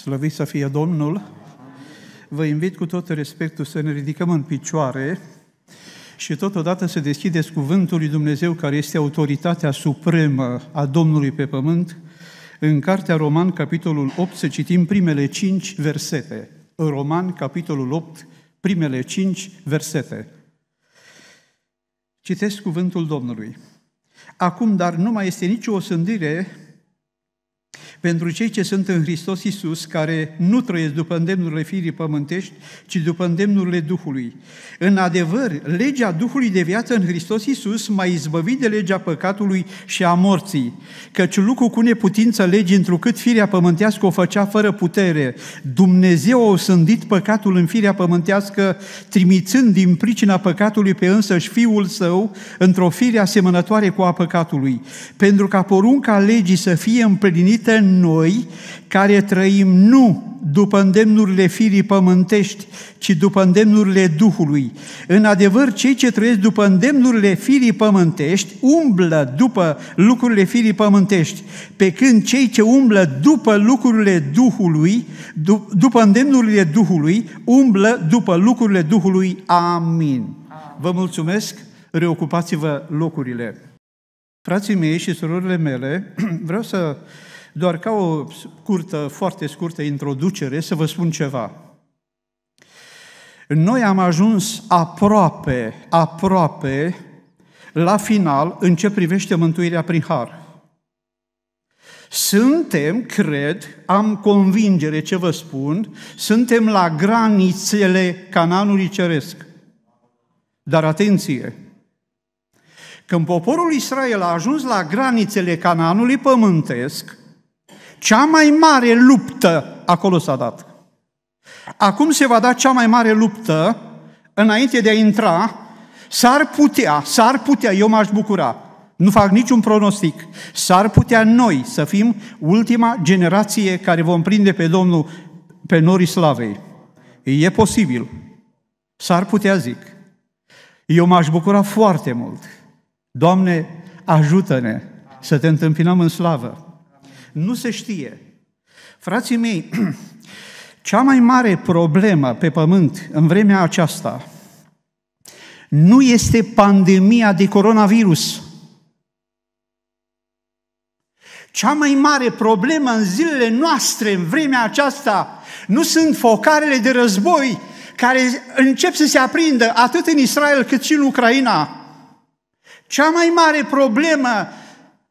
Slăvit să fie Domnul! Vă invit cu tot respectul să ne ridicăm în picioare și totodată să deschideți Cuvântul lui Dumnezeu, care este autoritatea supremă a Domnului pe pământ. În Cartea Roman, capitolul 8, să citim primele cinci versete. Roman, capitolul 8, primele cinci versete. Citesc cuvântul Domnului. Acum, dar nu mai este nicio osândire pentru cei ce sunt în Hristos Iisus, care nu trăiesc după îndemnurile firii pământești, ci după îndemnurile Duhului. În adevăr, legea Duhului de viață în Hristos Iisus m-a izbăvit de legea păcatului și a morții, căci lucru cu neputință legii, întrucât firea pământească o făcea fără putere. Dumnezeu a osândit păcatul în firea pământească, trimițând din pricina păcatului pe însăși Fiul Său într-o fire asemănătoare cu a păcatului, pentru ca porunca legii să fie împlinită noi, care trăim nu după îndemnurile firii pământești, ci după îndemnurile Duhului. În adevăr, cei ce trăiesc după îndemnurile firii pământești umblă după lucrurile firii pământești, pe când cei ce umblă după lucrurile Duhului, după îndemnurile Duhului, umblă după lucrurile Duhului. Amin. Vă mulțumesc, reocupați-vă locurile. Frații mei și surorile mele, vreau să doar ca o scurtă, foarte scurtă introducere, să vă spun ceva. Noi am ajuns aproape, aproape la final în ce privește mântuirea prin har. Suntem, cred, am convingere ce vă spun, suntem la granițele Cananului Ceresc. Dar atenție! Când poporul Israel a ajuns la granițele Cananului pământesc, cea mai mare luptă acolo s-a dat. Acum se va da cea mai mare luptă înainte de a intra. S-ar putea, s-ar putea, eu m-aș bucura, nu fac niciun pronostic, s-ar putea noi să fim ultima generație care vom prinde pe Domnul pe norii slavei. E posibil. S-ar putea zic. Eu m-aș bucura foarte mult. Doamne, ajută-ne să te întâmpinăm în slavă. Nu se știe. Frații mei, cea mai mare problemă pe pământ în vremea aceasta nu este pandemia de coronavirus. Cea mai mare problemă în zilele noastre, în vremea aceasta, nu sunt focarele de război care încep să se aprindă atât în Israel cât și în Ucraina. Cea mai mare problemă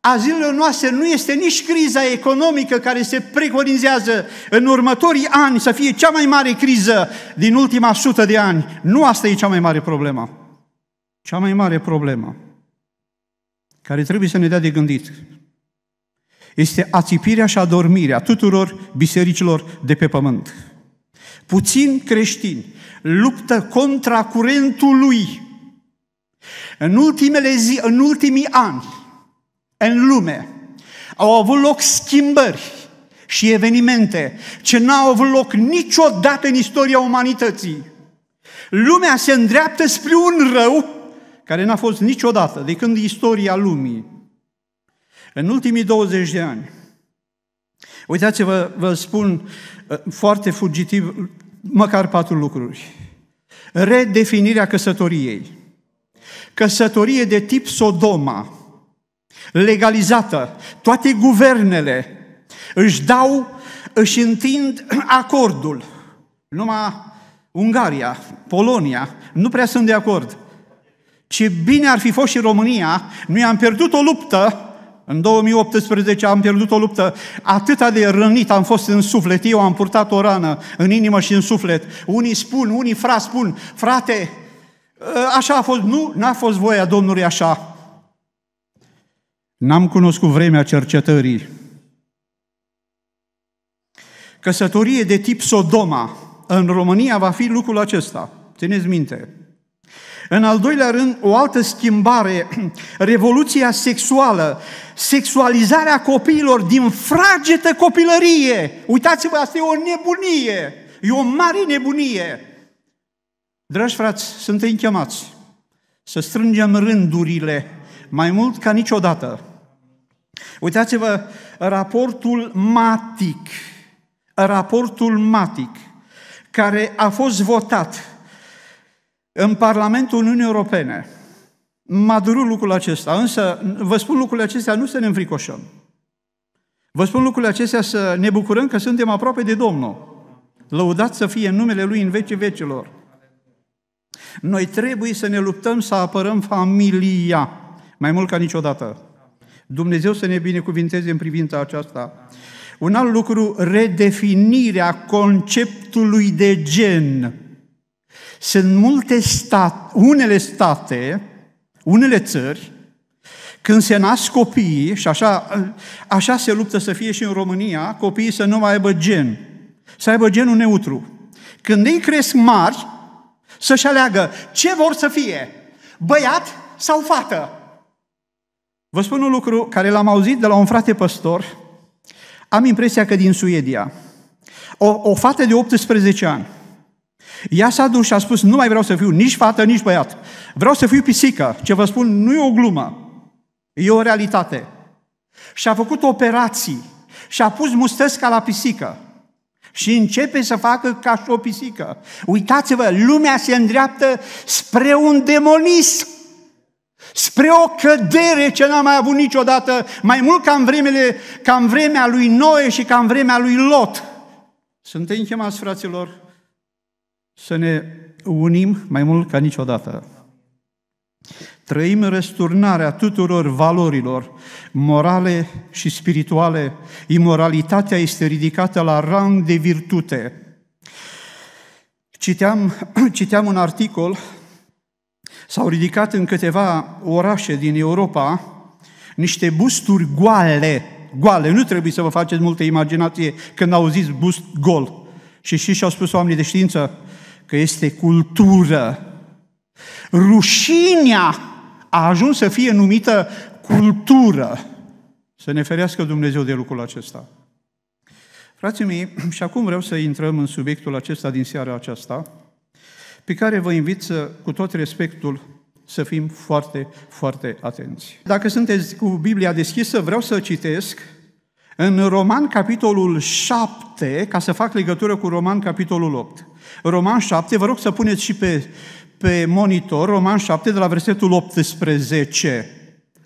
a zilelor noastre nu este nici criza economică care se preconizează în următorii ani să fie cea mai mare criză din ultima sută de ani. Nu asta e cea mai mare problemă. Cea mai mare problemă care trebuie să ne dea de gândit este ațipirea și adormirea tuturor bisericilor de pe pământ. Puțin creștini luptă contra curentului. În, ultimele zi, în ultimii ani, în lume. Au avut loc schimbări și evenimente ce n-au avut loc niciodată în istoria umanității. Lumea se îndreaptă spre un rău care n-a fost niciodată de când istoria lumii. În ultimii 20 de ani, uitați-vă, vă spun uh, foarte fugitiv măcar patru lucruri. Redefinirea căsătoriei. Căsătorie de tip Sodoma, legalizată. Toate guvernele își dau, își întind acordul. Numai Ungaria, Polonia, nu prea sunt de acord. Ce bine ar fi fost și România, noi am pierdut o luptă, în 2018 am pierdut o luptă, atâta de rănit am fost în suflet, eu am purtat o rană în inimă și în suflet. Unii spun, unii frați spun, frate, ă, așa a fost, nu, n-a fost voia Domnului așa. N-am cunoscut vremea cercetării. Căsătorie de tip Sodoma în România va fi lucrul acesta. Țineți minte. În al doilea rând, o altă schimbare, revoluția sexuală, sexualizarea copiilor din fragetă copilărie. Uitați-vă, asta e o nebunie, e o mare nebunie. Dragi frați, suntem chemați să strângem rândurile mai mult ca niciodată Uitați-vă, raportul matic, raportul matic, care a fost votat în Parlamentul Uniunii Europene. M-a durut lucrul acesta, însă vă spun lucrurile acestea nu să ne înfricoșăm. Vă spun lucrurile acestea să ne bucurăm că suntem aproape de Domnul. Lăudați să fie în numele Lui în vecii vecilor. Noi trebuie să ne luptăm să apărăm familia, mai mult ca niciodată. Dumnezeu să ne binecuvinteze în privința aceasta. Un alt lucru, redefinirea conceptului de gen. Sunt multe state, unele state, unele țări, când se nasc copiii, și așa, așa se luptă să fie și în România, copiii să nu mai aibă gen, să aibă genul neutru. Când ei cresc mari, să-și aleagă ce vor să fie, băiat sau fată. Vă spun un lucru care l-am auzit de la un frate păstor, am impresia că din Suedia. O, o fată de 18 ani, ea s-a dus și a spus, nu mai vreau să fiu nici fată, nici băiat. Vreau să fiu pisică. Ce vă spun, nu e o glumă, e o realitate. Și a făcut operații și a pus mustesca la pisică. Și începe să facă ca și o pisică. Uitați-vă, lumea se îndreaptă spre un demonism. Spre o cădere ce n-am mai avut niciodată, mai mult ca în, vremele, ca în vremea lui Noe și ca în vremea lui Lot. Suntem chemați, fraților, să ne unim mai mult ca niciodată. Trăim răsturnarea tuturor valorilor morale și spirituale. Imoralitatea este ridicată la rang de virtute. Citeam, citeam un articol S-au ridicat în câteva orașe din Europa niște busturi goale, goale, nu trebuie să vă faceți multă imaginație când auziți bust gol. Și și și-au spus oamenii de știință că este cultură. Rușinea a ajuns să fie numită cultură. Să ne ferească Dumnezeu de lucrul acesta. Frații mei, și acum vreau să intrăm în subiectul acesta din seara aceasta, pe care vă invit să, cu tot respectul, să fim foarte, foarte atenți. Dacă sunteți cu Biblia deschisă, vreau să citesc în Roman, capitolul 7, ca să fac legătură cu Roman, capitolul 8. Roman 7, vă rog să puneți și pe, pe monitor Roman 7 de la versetul 18.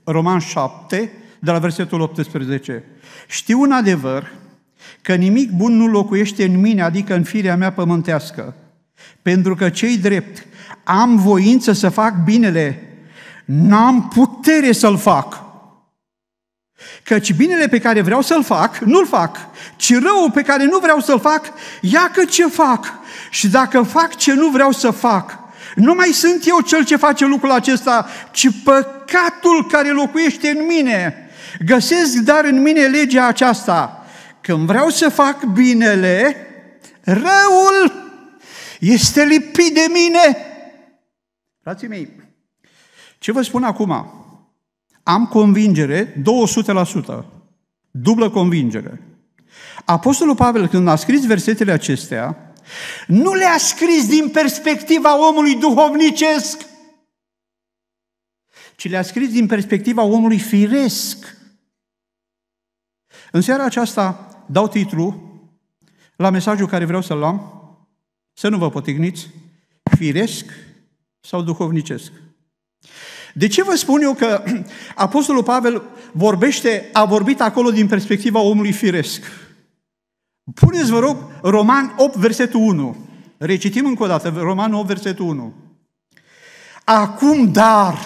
Roman 7 de la versetul 18. Știu un adevăr că nimic bun nu locuiește în mine, adică în firea mea pământească pentru că cei drept am voință să fac binele, n-am putere să-l fac. Căci binele pe care vreau să-l fac, nu-l fac, ci răul pe care nu vreau să-l fac, ia că ce fac. Și dacă fac ce nu vreau să fac, nu mai sunt eu cel ce face lucrul acesta, ci păcatul care locuiește în mine. Găsesc dar în mine legea aceasta. Când vreau să fac binele, răul este lipit de mine. Frații mei, ce vă spun acum? Am convingere 200%, dublă convingere. Apostolul Pavel, când a scris versetele acestea, nu le-a scris din perspectiva omului duhovnicesc, ci le-a scris din perspectiva omului firesc. În seara aceasta dau titlu la mesajul care vreau să-l am, să nu vă potigniți firesc sau duhovnicesc. De ce vă spun eu că Apostolul Pavel vorbește, a vorbit acolo din perspectiva omului firesc? Puneți, vă rog, Roman 8, versetul 1. Recitim încă o dată, Roman 8, versetul 1. Acum, dar,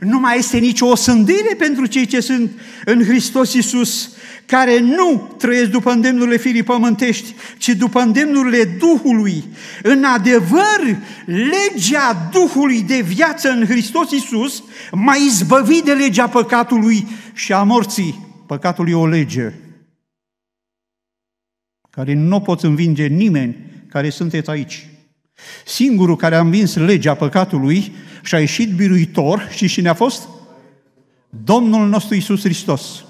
nu mai este nicio osândire pentru cei ce sunt în Hristos Iisus, care nu trăiesc după îndemnurile firii pământești, ci după îndemnurile Duhului. În adevăr, legea Duhului de viață în Hristos Iisus m-a izbăvit de legea păcatului și a morții. Păcatul e o lege care nu o poți învinge nimeni care sunteți aici. Singurul care a învins legea păcatului și a ieșit biruitor și cine a fost? Domnul nostru Isus Hristos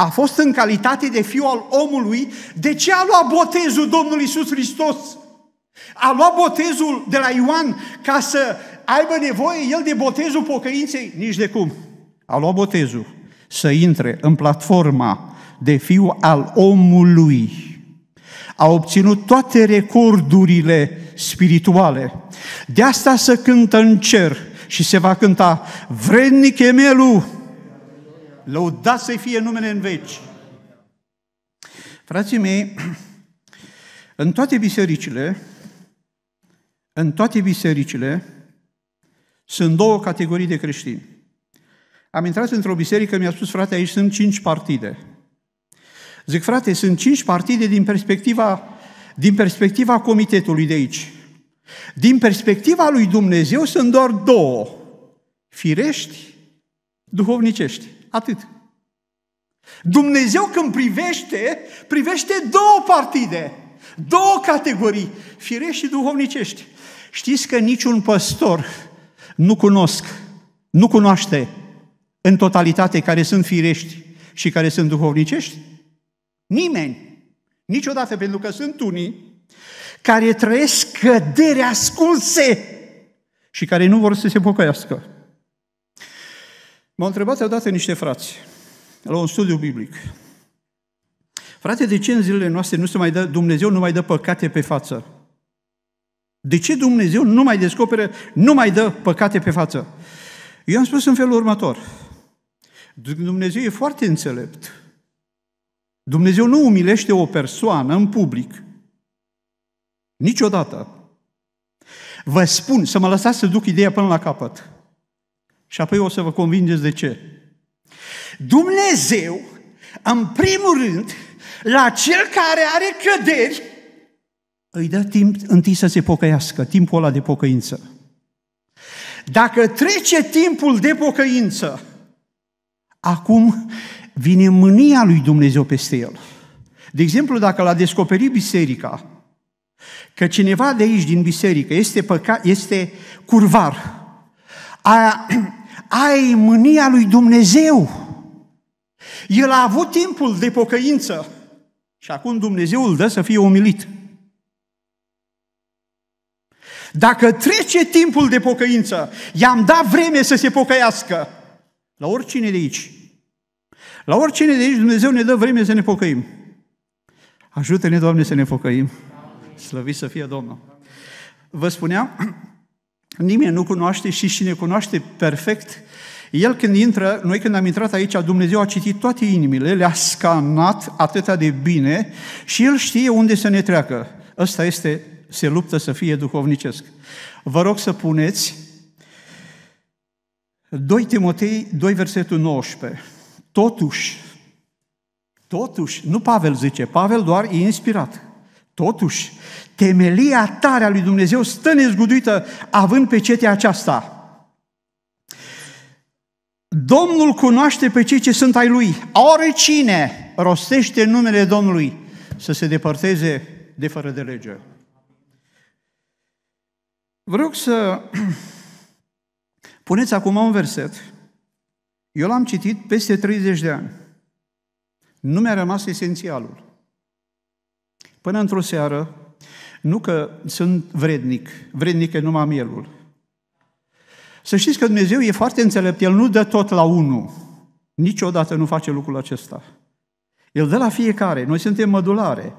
a fost în calitate de fiu al omului, de ce a luat botezul Domnului Isus Hristos? A luat botezul de la Ioan ca să aibă nevoie el de botezul pocăinței? Nici de cum. A luat botezul să intre în platforma de fiu al omului. A obținut toate recordurile spirituale. De asta să cântă în cer și se va cânta vrednic emelul Lăudați să fie numele în veci! Frații mei, în toate bisericile, în toate bisericile, sunt două categorii de creștini. Am intrat într-o biserică, mi-a spus, frate, aici sunt cinci partide. Zic, frate, sunt cinci partide din perspectiva, din perspectiva comitetului de aici. Din perspectiva lui Dumnezeu sunt doar două. Firești, duhovnicești. Atât. Dumnezeu când privește, privește două partide, două categorii, firești și duhovnicești. Știți că niciun păstor nu cunosc, nu cunoaște în totalitate care sunt firești și care sunt duhovnicești? Nimeni. Niciodată, pentru că sunt unii care trăiesc cădere ascunse și care nu vor să se pocăiască. M-au întrebat odată niște frați, la un studiu biblic. Frate, de ce în zilele noastre nu se mai dă, Dumnezeu nu mai dă păcate pe față? De ce Dumnezeu nu mai descoperă, nu mai dă păcate pe față? Eu am spus în felul următor. Dumnezeu e foarte înțelept. Dumnezeu nu umilește o persoană în public. Niciodată. Vă spun, să mă lăsați să duc ideea până la capăt. Și apoi o să vă convingeți de ce. Dumnezeu, în primul rând, la cel care are căderi, îi dă timp întâi să se pocăiască, timpul ăla de pocăință. Dacă trece timpul de pocăință, acum vine mânia lui Dumnezeu peste el. De exemplu, dacă l-a descoperit biserica, că cineva de aici din biserică este, păca, este curvar, a, ai mânia lui Dumnezeu. El a avut timpul de pocăință și acum Dumnezeu îl dă să fie umilit. Dacă trece timpul de pocăință, i-am dat vreme să se pocăiască. La oricine de aici. La oricine de aici Dumnezeu ne dă vreme să ne pocăim. Ajută-ne, Doamne, să ne pocăim. Slăvit să fie Domnul. Vă spuneam, Nimeni nu cunoaște și cine cunoaște perfect, el când intră, noi când am intrat aici, Dumnezeu a citit toate inimile, le-a scanat atâta de bine și El știe unde să ne treacă. Ăsta este, se luptă să fie duhovnicesc. Vă rog să puneți 2 Timotei 2, versetul 19. Totuși, totuși, nu Pavel zice, Pavel doar e inspirat. Totuși, temelia tare a lui Dumnezeu stă nezguduită, având pe cetea aceasta. Domnul cunoaște pe cei ce sunt ai Lui. Oricine rostește numele Domnului să se depărteze de fără de lege. Vreau să puneți acum un verset. Eu l-am citit peste 30 de ani. Nu mi-a rămas esențialul. Până într-o seară, nu că sunt vrednic, vrednic e numai mielul. Să știți că Dumnezeu e foarte înțelept, El nu dă tot la unul. Niciodată nu face lucrul acesta. El dă la fiecare, noi suntem mădulare.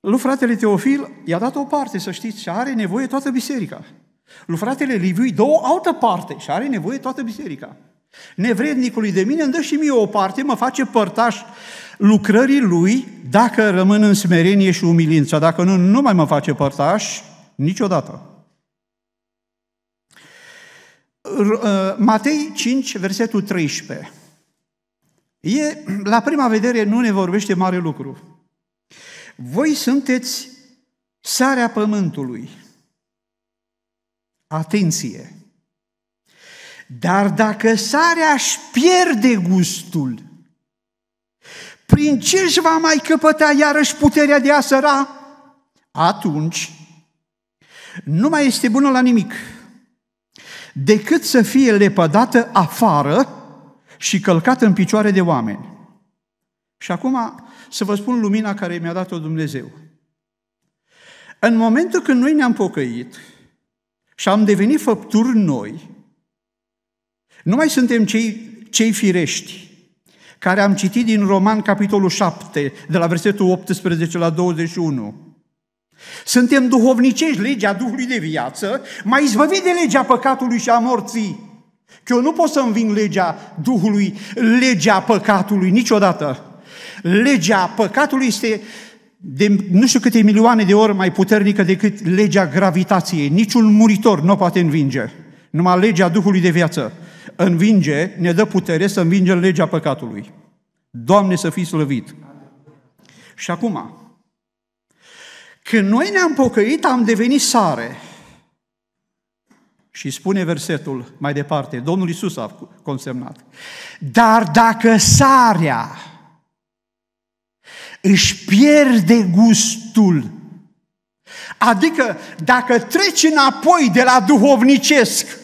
Lui fratele Teofil i-a dat o parte, să știți, și are nevoie toată biserica. Lui fratele Liviu îi dă o altă parte și are nevoie toată biserica. Nevrednicului de mine îmi dă și mie o parte, mă face părtaș lucrării lui dacă rămân în smerenie și umilință, dacă nu, nu mai mă face părtaș niciodată. Uh, Matei 5, versetul 13. E, la prima vedere nu ne vorbește mare lucru. Voi sunteți sarea pământului. Atenție! Dar dacă sarea își pierde gustul, prin ce își va mai căpăta iarăși puterea de a săra? Atunci nu mai este bună la nimic decât să fie lepădată afară și călcată în picioare de oameni. Și acum să vă spun lumina care mi-a dat-o Dumnezeu. În momentul când noi ne-am pocăit și am devenit făpturi noi, nu mai suntem cei, cei firești, care am citit din Roman, capitolul 7, de la versetul 18 la 21. Suntem duhovnicești, legea Duhului de viață, mai izbăvit de legea păcatului și a morții. Că eu nu pot să înving legea Duhului, legea păcatului, niciodată. Legea păcatului este de nu știu câte milioane de ori mai puternică decât legea gravitației. Niciun muritor nu o poate învinge. Numai legea Duhului de viață învinge, ne dă putere să învingem legea păcatului. Doamne să fii slăvit! Și acum, când noi ne-am pocăit, am devenit sare. Și spune versetul mai departe, Domnul Isus a consemnat. Dar dacă sarea își pierde gustul, adică dacă treci înapoi de la duhovnicesc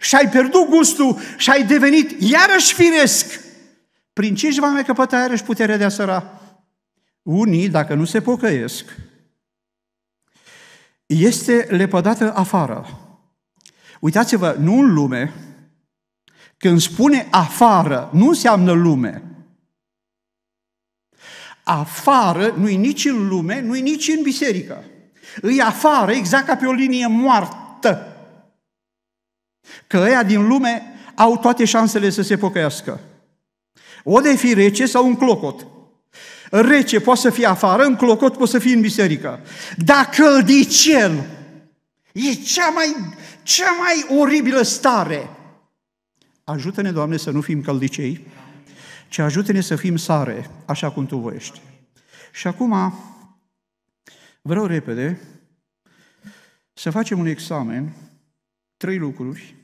și ai pierdut gustul și ai devenit iarăși firesc. Prin ce își va mai căpăta iarăși puterea de a săra? Unii, dacă nu se pocăiesc, este lepădată afară. Uitați-vă, nu în lume, când spune afară, nu înseamnă lume. Afară nu-i nici în lume, nu-i nici în biserică. Îi afară, exact ca pe o linie moartă. Că ăia din lume au toate șansele să se pocăiască. O de fi rece sau un clocot. Rece poate să fie afară, în clocot poate să fie în biserică. Dacă cel, e cea mai, cea mai oribilă stare, ajută-ne, Doamne, să nu fim căldicei, ci ajută-ne să fim sare, așa cum Tu voiești. Și acum vreau repede să facem un examen trei lucruri,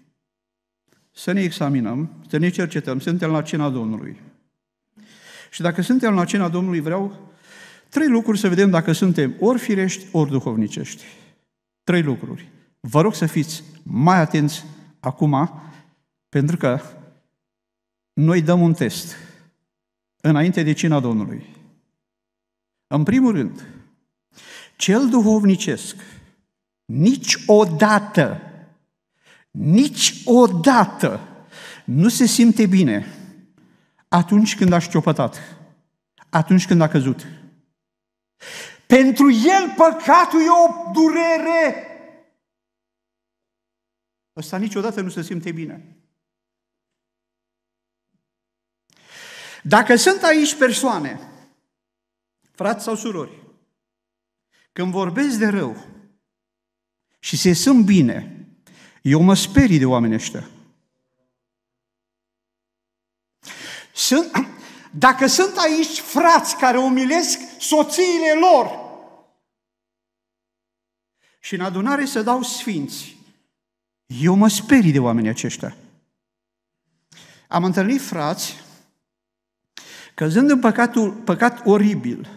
să ne examinăm, să ne cercetăm. Suntem la cina Domnului. Și dacă suntem la cina Domnului, vreau trei lucruri să vedem dacă suntem ori firești, ori duhovnicești. Trei lucruri. Vă rog să fiți mai atenți acum, pentru că noi dăm un test înainte de cina Domnului. În primul rând, cel duhovnicesc niciodată niciodată nu se simte bine atunci când a șciopătat, atunci când a căzut. Pentru el păcatul e o durere. Ăsta niciodată nu se simte bine. Dacă sunt aici persoane, frați sau surori, când vorbesc de rău și se sunt bine, eu mă sperii de oameni ăștia. Sunt, dacă sunt aici frați care umilesc soțiile lor și în adunare se dau sfinți, eu mă sperii de oamenii aceștia. Am întâlnit frați căzând în păcatul, păcat oribil.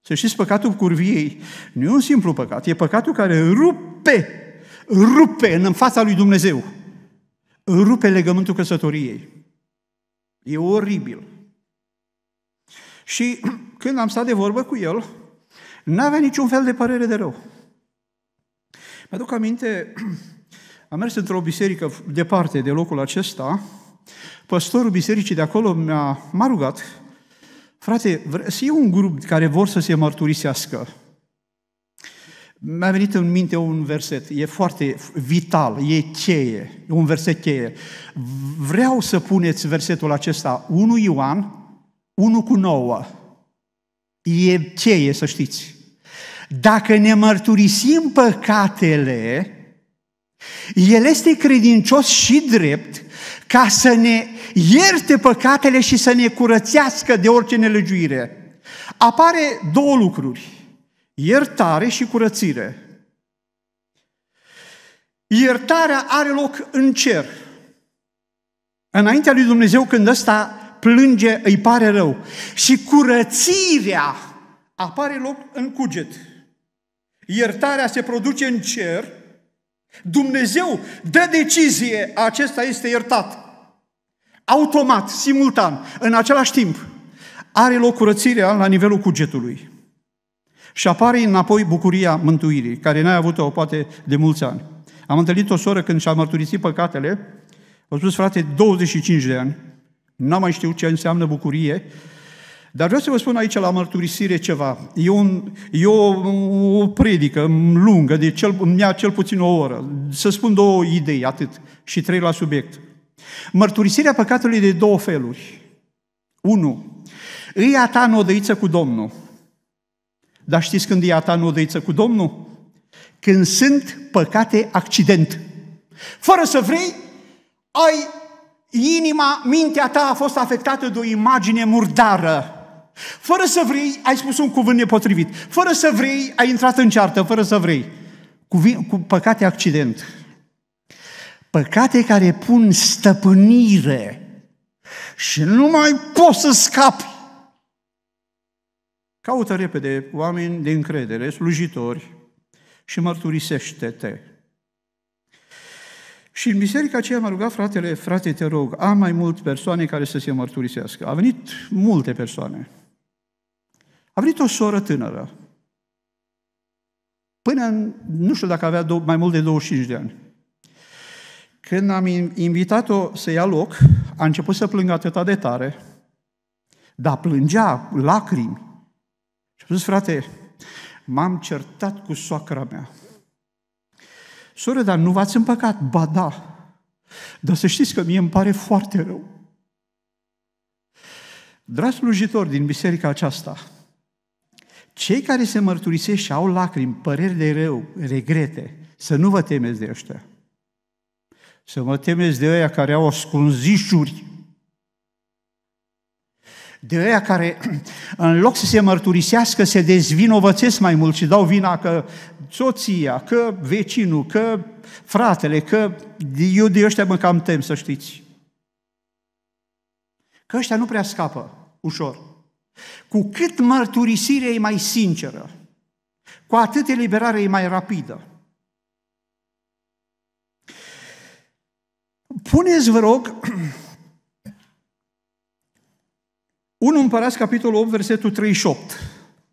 Să știți, păcatul curviei nu e un simplu păcat, e păcatul care rupe rupe în fața lui Dumnezeu, rupe legământul căsătoriei. E oribil. Și când am stat de vorbă cu el, n-avea niciun fel de părere de rău. Mi-aduc aminte, am mers într-o biserică departe de locul acesta, păstorul bisericii de acolo mi-a, m-a rugat, frate, să iei un grup care vor să se mărturisească. Mi-a venit în minte un verset, e foarte vital, e cheie, un verset cheie. Vreau să puneți versetul acesta, 1 Ioan, 1 cu 9. E cheie, să știți. Dacă ne mărturisim păcatele, el este credincios și drept ca să ne ierte păcatele și să ne curățească de orice nelegiuire. Apare două lucruri. Iertare și curățire. Iertarea are loc în cer. Înaintea lui Dumnezeu, când ăsta plânge, îi pare rău. Și curățirea apare loc în cuget. Iertarea se produce în cer. Dumnezeu dă decizie, acesta este iertat. Automat, simultan, în același timp, are loc curățirea la nivelul cugetului. Și apare înapoi bucuria mântuirii, care n-ai avut-o poate de mulți ani. Am întâlnit o soră când și-a mărturisit păcatele, a spus, frate, 25 de ani, n-am mai știut ce înseamnă bucurie, dar vreau să vă spun aici la mărturisire ceva. E, un, e o, o predică lungă, de cel, îmi ia cel puțin o oră. Să spun două idei, atât, și trei la subiect. Mărturisirea păcatului de două feluri. Unu, îi a ta cu Domnul. Dar știți când e a ta în odăiță cu Domnul? Când sunt păcate accident. Fără să vrei, ai inima, mintea ta a fost afectată de o imagine murdară. Fără să vrei, ai spus un cuvânt nepotrivit. Fără să vrei, ai intrat în ceartă, fără să vrei. Cu, cu păcate accident. Păcate care pun stăpânire și nu mai poți să scapi. Caută repede oameni de încredere, slujitori și mărturisește-te. Și în biserica aceea m-a rugat fratele, frate, te rog, am mai mult persoane care să se mărturisească. A venit multe persoane. A venit o soră tânără, până în, nu știu dacă avea do- mai mult de 25 de ani. Când am invitat-o să ia loc, a început să plângă atâta de tare, dar plângea lacrimi spus, frate, m-am certat cu soacra mea. Soră, dar nu v-ați împăcat? Ba da. Dar să știți că mie îmi pare foarte rău. Dragi slujitori din biserica aceasta, cei care se mărturisesc și au lacrimi, păreri de rău, regrete, să nu vă temeți de ăștia. Să vă temeți de ăia care au ascunzișuri de aia care, în loc să se mărturisească, se dezvinovățesc mai mult și dau vina că soția, că vecinul, că fratele, că eu de ăștia mă cam tem, să știți. Că ăștia nu prea scapă ușor. Cu cât mărturisirea e mai sinceră, cu atât eliberarea e mai rapidă. Puneți, vă rog, 1 Împărați, capitolul 8, versetul 38.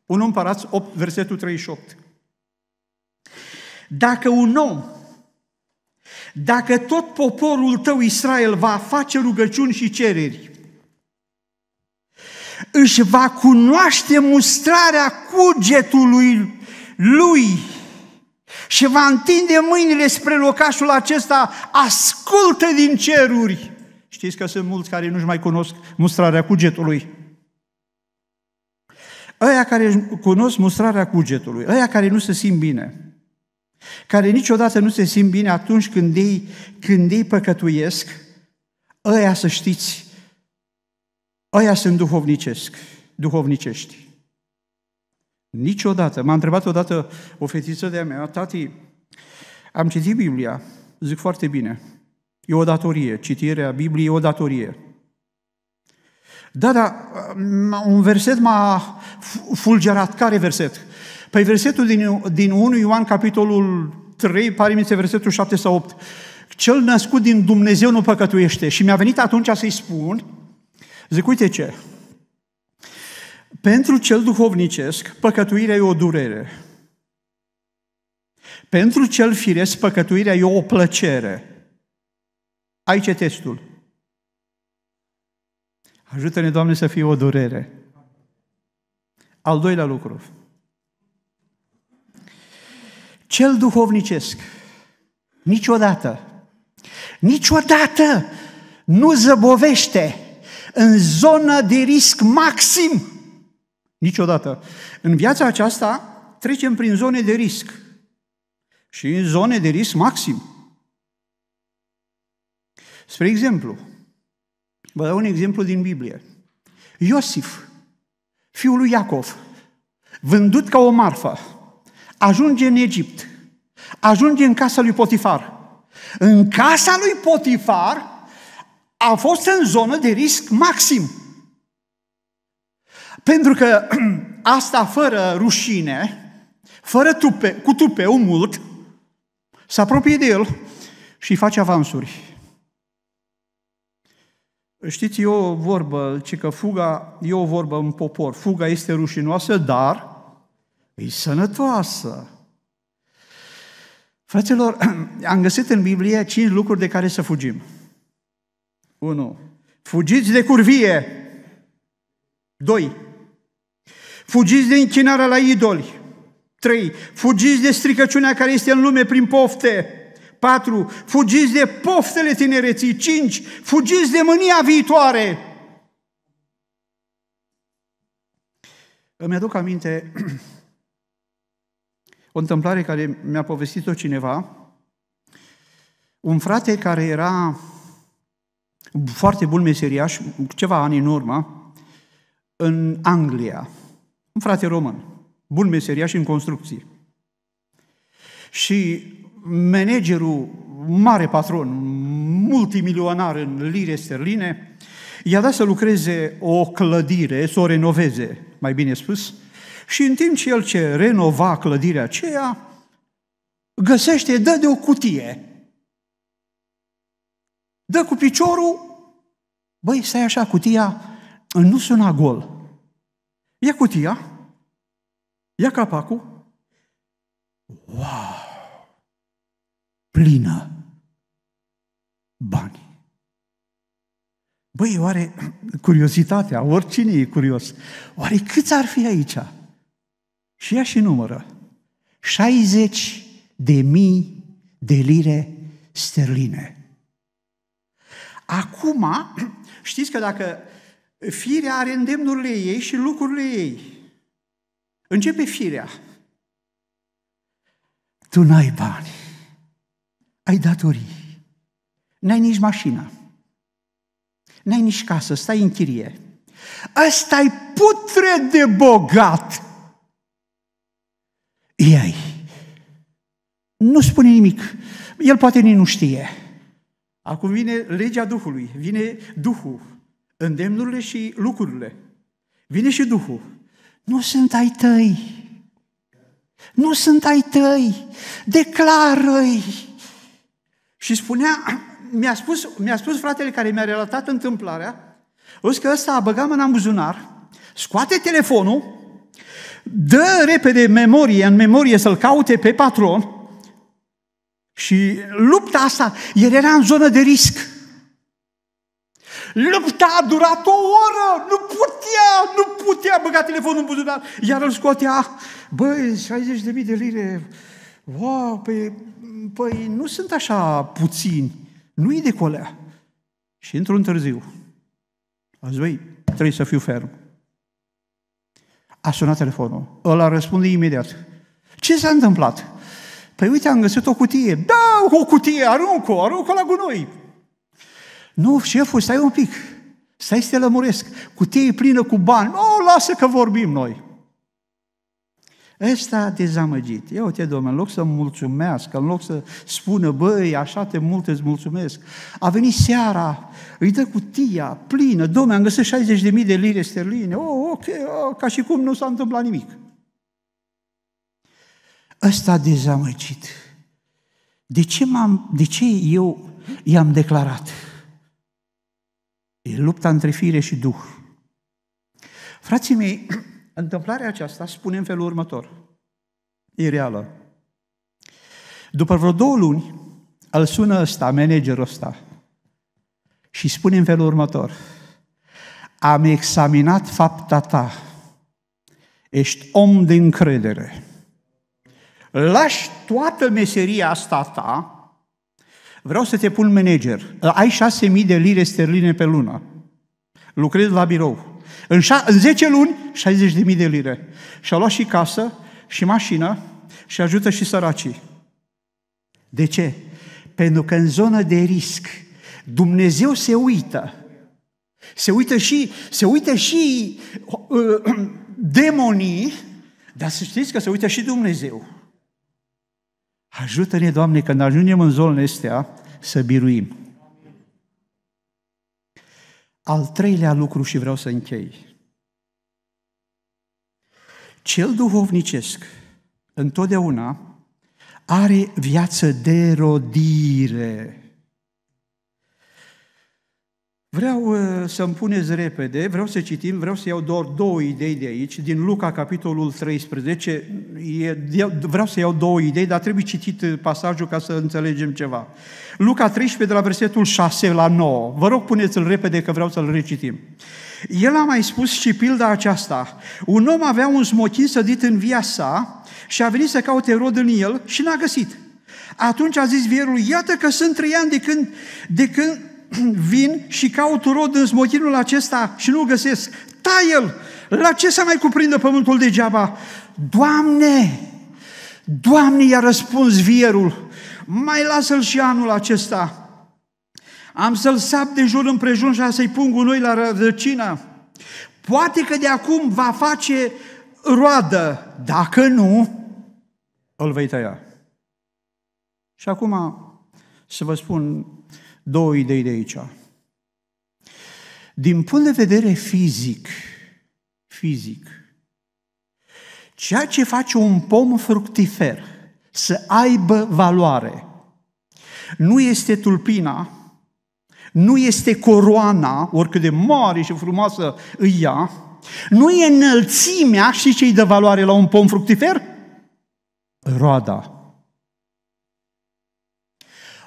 1 Împărați 8, versetul 38. Dacă un om, dacă tot poporul tău Israel va face rugăciuni și cereri, își va cunoaște mustrarea cugetului lui și va întinde mâinile spre locașul acesta, ascultă din ceruri. Știți că sunt mulți care nu-și mai cunosc mustrarea cugetului. Aia care cunosc mustrarea cugetului, aia care nu se simt bine, care niciodată nu se simt bine atunci când ei, când ei păcătuiesc, aia să știți, aia sunt duhovnicesc, duhovnicești. Niciodată. M-a întrebat odată o fetiță de-a mea, tati, am citit Biblia, zic foarte bine, e o datorie, citirea Bibliei e o datorie. Da, da, un verset m-a fulgerat. Care verset? Păi versetul din, din 1 Ioan, capitolul 3, pare mi versetul 7 sau 8. Cel născut din Dumnezeu nu păcătuiește. Și mi-a venit atunci să-i spun, zic, uite ce, pentru cel duhovnicesc, păcătuirea e o durere. Pentru cel firesc, păcătuirea e o plăcere. Aici e testul. Ajută-ne, Doamne, să fie o durere. Al doilea lucru. Cel duhovnicesc niciodată, niciodată nu zăbovește în zonă de risc maxim. Niciodată. În viața aceasta trecem prin zone de risc și în zone de risc maxim. Spre exemplu, Vă dau un exemplu din Biblie. Iosif, fiul lui Iacov, vândut ca o marfă, ajunge în Egipt, ajunge în casa lui Potifar. În casa lui Potifar a fost în zonă de risc maxim. Pentru că asta fără rușine, fără tupe, cu tupeu mult, se apropie de el și face avansuri. Știți, e o vorbă, ci că fuga e o vorbă în popor. Fuga este rușinoasă, dar e sănătoasă. Fraților, am găsit în Biblie cinci lucruri de care să fugim. 1. Fugiți de curvie. 2. Fugiți de închinarea la idoli. 3. Fugiți de stricăciunea care este în lume prin pofte. 4. Fugiți de poftele tinereții. 5. Fugiți de mânia viitoare. Îmi aduc aminte o întâmplare care mi-a povestit-o cineva, un frate care era foarte bun meseriaș, ceva ani în urmă, în Anglia, un frate român, bun meseriaș în construcții. Și managerul, mare patron, multimilionar în lire sterline, i-a dat să lucreze o clădire, să o renoveze, mai bine spus, și în timp ce el ce renova clădirea aceea, găsește, dă de o cutie. Dă cu piciorul, băi, stai așa, cutia nu suna gol. Ia cutia, ia capacul, wow! plină bani. Băi, oare curiozitatea, oricine e curios, oare câți ar fi aici? Și ea și numără. 60 de mii de lire sterline. Acum, știți că dacă firea are îndemnurile ei și lucrurile ei, începe firea. Tu n-ai bani ai datorii, n-ai nici mașină, n-ai nici casă, stai în chirie. ăsta e putre de bogat! Ei, nu spune nimic, el poate nici nu știe. Acum vine legea Duhului, vine Duhul, îndemnurile și lucrurile. Vine și Duhul. Nu sunt ai tăi. Nu sunt ai tăi. Declară-i. Și spunea, mi-a spus, mi-a spus fratele care mi-a relatat întâmplarea, Văd că ăsta a băgat mâna în buzunar, scoate telefonul, dă repede memorie, în memorie să-l caute pe patron și lupta asta, el era în zonă de risc. Lupta a durat o oră, nu putea, nu putea băga telefonul în buzunar, iar îl scotea, băi, 60.000 de lire, wow, păi, păi nu sunt așa puțini, nu-i de colea. Și într-un târziu, a zis, băi, trebuie să fiu ferm. A sunat telefonul. Ăla răspunde imediat. Ce s-a întâmplat? Păi uite, am găsit o cutie. Da, o cutie, arunc-o, arunc-o la gunoi. Nu, șeful, stai un pic. Stai să te lămuresc. Cutie e plină cu bani. Nu, lasă că vorbim noi. Ăsta a dezamăgit. Eu te domnule, în loc să mulțumească, în loc să spună, băi, așa te mult îți mulțumesc, a venit seara, îi dă cutia plină, domnule, am găsit 60.000 de lire sterline, oh, ok, oh, ca și cum nu s-a întâmplat nimic. Ăsta a dezamăgit. De ce, m-am, de ce eu i-am declarat? E lupta între fire și duh. Frații mei, Întâmplarea aceasta spune în felul următor. E reală. După vreo două luni, îl sună ăsta, managerul ăsta, și spune în felul următor. Am examinat fapta ta. Ești om de încredere. Lași toată meseria asta ta, vreau să te pun manager. Ai șase mii de lire sterline pe lună. Lucrezi la birou. În, șa- în 10 luni, 60.000 de lire. Și-a luat și casă, și mașină, și ajută și săracii. De ce? Pentru că în zonă de risc, Dumnezeu se uită. Se uită și, se uită și uh, demonii, dar să știți că se uită și Dumnezeu. Ajută-ne, Doamne, când ajungem în zonele astea, să biruim. Al treilea lucru și vreau să închei. Cel duhovnicesc întotdeauna are viață de rodire. Vreau uh, să-mi puneți repede, vreau să citim, vreau să iau doar două idei de aici, din Luca, capitolul 13. E, vreau să iau două idei, dar trebuie citit uh, pasajul ca să înțelegem ceva. Luca 13, de la versetul 6 la 9. Vă rog, puneți-l repede, că vreau să-l recitim. El a mai spus și pilda aceasta. Un om avea un smochin sădit în via sa și a venit să caute rod în el și n-a găsit. Atunci a zis vierul, iată că sunt trei ani de când, de când vin și caut rod în smochinul acesta și nu-l găsesc. Taie-l! La ce să mai cuprindă pământul degeaba? Doamne! Doamne, i-a răspuns vierul, mai lasă-l și anul acesta. Am să-l sap de jur împrejun și să-i pun gunoi la rădăcină. Poate că de acum va face roadă, dacă nu, îl vei tăia. Și acum să vă spun două idei de aici. Din punct de vedere fizic, fizic, ceea ce face un pom fructifer să aibă valoare nu este tulpina, nu este coroana, oricât de mare și frumoasă îi ia, nu e înălțimea și ce i dă valoare la un pom fructifer? Roada.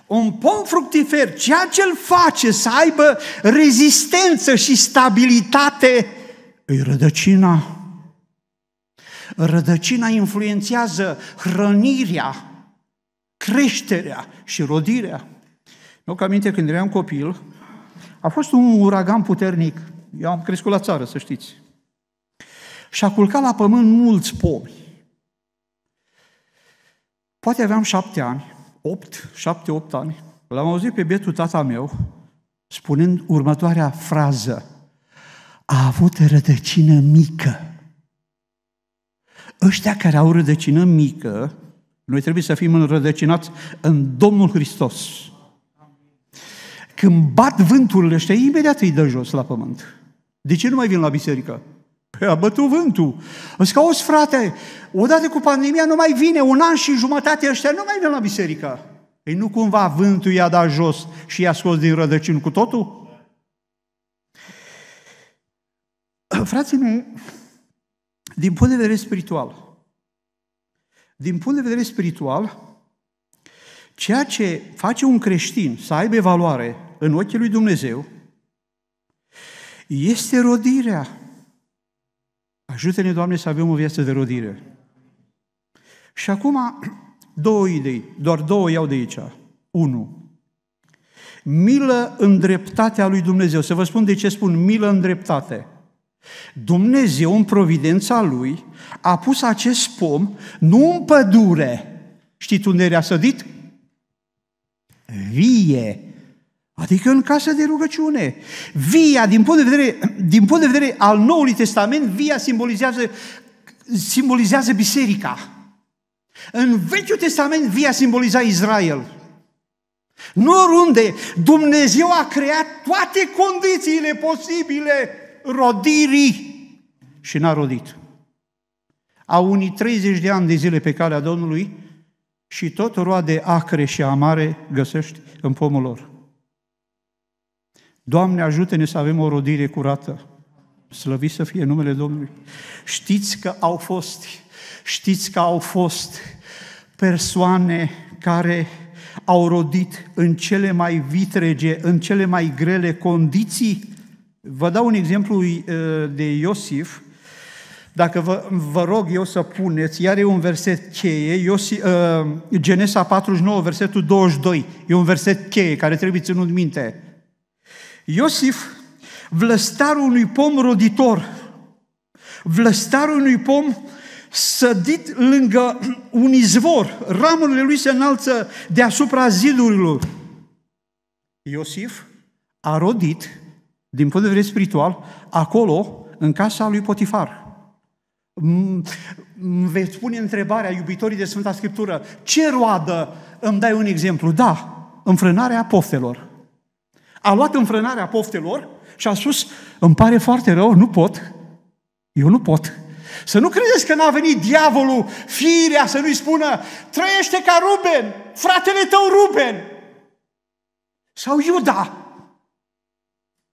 Un pom fructifer, ceea ce îl face să aibă rezistență și stabilitate, îi rădăcina. Rădăcina influențează hrănirea, creșterea și rodirea. Nu că aminte când eram copil, a fost un uragan puternic. Eu am crescut la țară, să știți. Și a culcat la pământ mulți pomi. Poate aveam șapte ani. 8, 7, 8 ani, l-am auzit pe bietul tata meu spunând următoarea frază. A avut rădăcină mică. Ăștia care au rădăcină mică, noi trebuie să fim înrădăcinați în Domnul Hristos. Când bat vânturile ăștia, imediat îi dă jos la pământ. De ce nu mai vin la biserică? Păi a bătut vântul. Îți cauți, frate, odată cu pandemia nu mai vine, un an și jumătate ăștia nu mai vin la biserică. Ei nu cumva vântul i-a dat jos și i-a scos din rădăcini cu totul? Frații mei, din punct de vedere spiritual, din punct de vedere spiritual, ceea ce face un creștin să aibă valoare în ochii lui Dumnezeu este rodirea Ajută-ne, Doamne, să avem o viață de rodire. Și acum, două idei, doar două iau de aici. Unu, milă în dreptatea lui Dumnezeu. Să vă spun de ce spun milă în dreptate. Dumnezeu, în providența Lui, a pus acest pom nu în pădure. Știți unde era sădit? Vie. Adică în casa de rugăciune. Via, din punct de vedere, din punct de vedere al Noului Testament, via simbolizează, simbolizează biserica. În Vechiul Testament, via simboliza Israel. Nu oriunde. Dumnezeu a creat toate condițiile posibile rodirii și n-a rodit. Au unii 30 de ani de zile pe calea Domnului și tot roade acre și amare găsești în pomul lor. Doamne, ajută-ne să avem o rodire curată. Slăvit să fie numele Domnului. Știți că au fost, știți că au fost persoane care au rodit în cele mai vitrege, în cele mai grele condiții. Vă dau un exemplu uh, de Iosif. Dacă vă, vă rog eu să puneți, iar e un verset cheie, Iosif, uh, Genesa 49, versetul 22. E un verset cheie care trebuie ținut minte. Iosif, vlăstarul unui pom roditor, vlăstarul unui pom sădit lângă un izvor, ramurile lui se înalță deasupra zidurilor. Iosif a rodit, din punct de vedere spiritual, acolo, în casa lui Potifar. Mm, veți pune întrebarea iubitorii de Sfânta Scriptură, ce roadă? Îmi dai un exemplu. Da, înfrânarea poftelor a luat înfrânarea poftelor și a spus, îmi pare foarte rău, nu pot, eu nu pot. Să nu credeți că n-a venit diavolul, firea, să nu-i spună, trăiește ca Ruben, fratele tău Ruben, sau Iuda.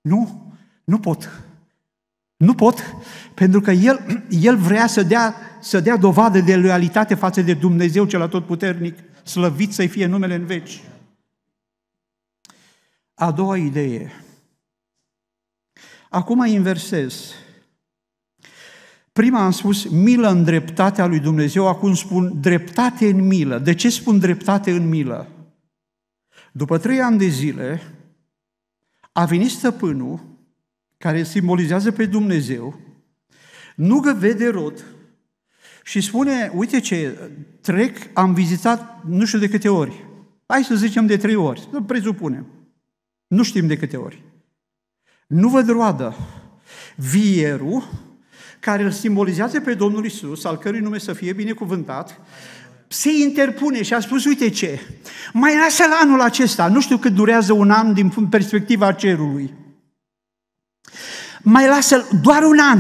Nu, nu pot. Nu pot, pentru că el, el vrea să dea, să dea dovadă de loialitate față de Dumnezeu cel atotputernic, slăvit să-i fie numele în veci. A doua idee. Acum inversez. Prima am spus milă în dreptatea lui Dumnezeu, acum spun dreptate în milă. De ce spun dreptate în milă? După trei ani de zile, a venit stăpânul, care simbolizează pe Dumnezeu, nu că vede rod și spune, uite ce, trec, am vizitat nu știu de câte ori, hai să zicem de trei ori, să presupunem. Nu știm de câte ori. Nu văd roadă. Vierul, care îl simbolizează pe Domnul Isus, al cărui nume să fie binecuvântat, se interpune și a spus, uite ce, mai lasă la anul acesta, nu știu cât durează un an din perspectiva cerului, mai lasă doar un an.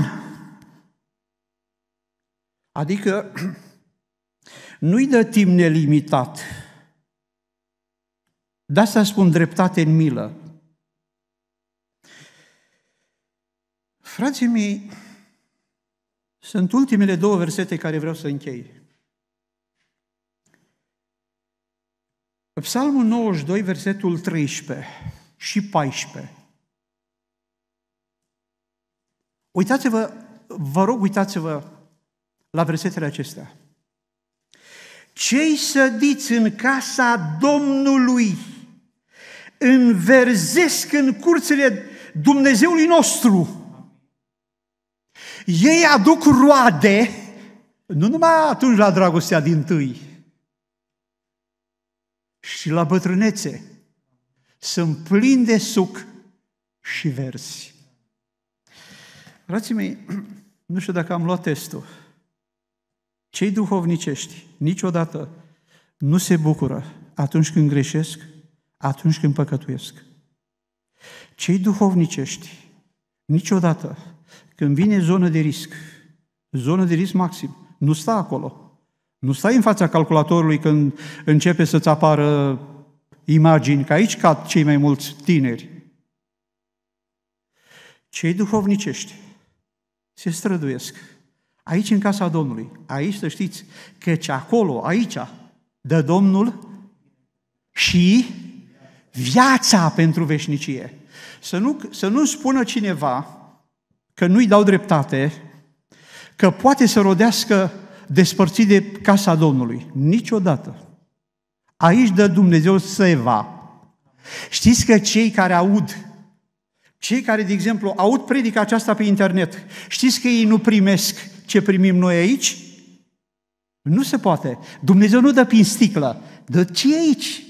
Adică nu-i dă timp nelimitat. De asta spun dreptate în milă. Frații mei, sunt ultimele două versete care vreau să închei. Psalmul 92, versetul 13 și 14. Uitați-vă, vă rog, uitați-vă la versetele acestea. Cei sădiți în casa Domnului înverzesc în curțile Dumnezeului nostru ei aduc roade, nu numai atunci la dragostea din tâi, și la bătrânețe. Sunt plini de suc și versi. Frații mei, nu știu dacă am luat testul. Cei duhovnicești niciodată nu se bucură atunci când greșesc, atunci când păcătuiesc. Cei duhovnicești niciodată când vine zonă de risc, zonă de risc maxim, nu sta acolo. Nu stai în fața calculatorului când începe să-ți apară imagini, ca aici cad cei mai mulți tineri. Cei duhovnicești se străduiesc. Aici, în casa Domnului, aici să știți, căci acolo, aici, dă Domnul și viața pentru veșnicie. Să nu, să nu spună cineva că nu-i dau dreptate, că poate să rodească despărțit de casa Domnului. Niciodată. Aici dă Dumnezeu să eva. Știți că cei care aud, cei care, de exemplu, aud predica aceasta pe internet, știți că ei nu primesc ce primim noi aici? Nu se poate. Dumnezeu nu dă prin sticlă, dă ce aici?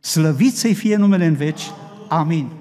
Slăvit să-i fie numele în veci. Amin.